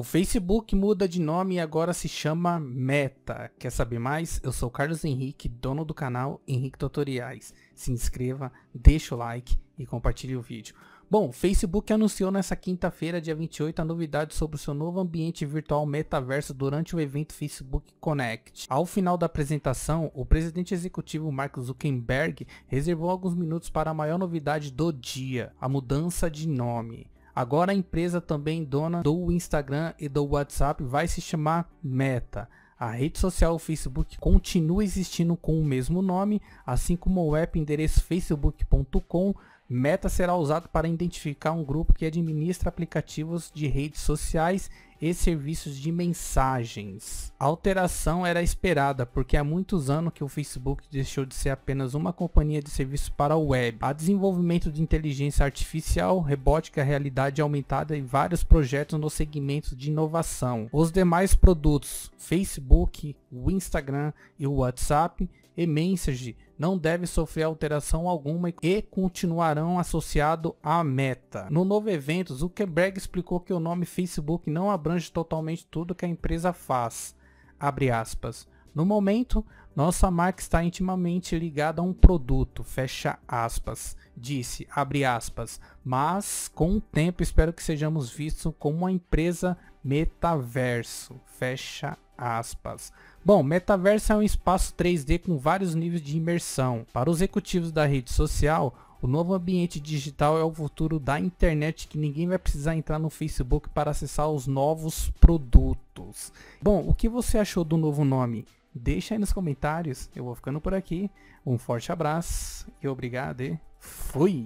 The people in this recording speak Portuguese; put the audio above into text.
O Facebook muda de nome e agora se chama Meta. Quer saber mais? Eu sou Carlos Henrique, dono do canal Henrique Tutoriais. Se inscreva, deixa o like e compartilhe o vídeo. Bom, Facebook anunciou nesta quinta-feira, dia 28, a novidade sobre o seu novo ambiente virtual metaverso durante o evento Facebook Connect. Ao final da apresentação, o presidente executivo Mark Zuckerberg reservou alguns minutos para a maior novidade do dia, a mudança de nome. Agora a empresa também dona do Instagram e do WhatsApp vai se chamar Meta. A rede social Facebook continua existindo com o mesmo nome, assim como o app endereço facebook.com. Meta será usado para identificar um grupo que administra aplicativos de redes sociais e serviços de mensagens. A alteração era esperada, porque há muitos anos que o Facebook deixou de ser apenas uma companhia de serviços para a web. Há desenvolvimento de inteligência artificial, robótica, realidade aumentada e vários projetos no segmento de inovação. Os demais produtos, Facebook, o Instagram e o WhatsApp, e Message não deve sofrer alteração alguma e continuarão associado à meta. No novo evento, Zuckerberg explicou que o nome Facebook não abrange totalmente tudo que a empresa faz, abre aspas. No momento, nossa marca está intimamente ligada a um produto, fecha aspas, disse, abre aspas, mas com o tempo espero que sejamos vistos como uma empresa metaverso, fecha aspas. Bom, metaverso é um espaço 3D com vários níveis de imersão. Para os executivos da rede social, o novo ambiente digital é o futuro da internet que ninguém vai precisar entrar no Facebook para acessar os novos produtos. Bom, o que você achou do novo nome? Deixa aí nos comentários. Eu vou ficando por aqui. Um forte abraço e obrigado e fui!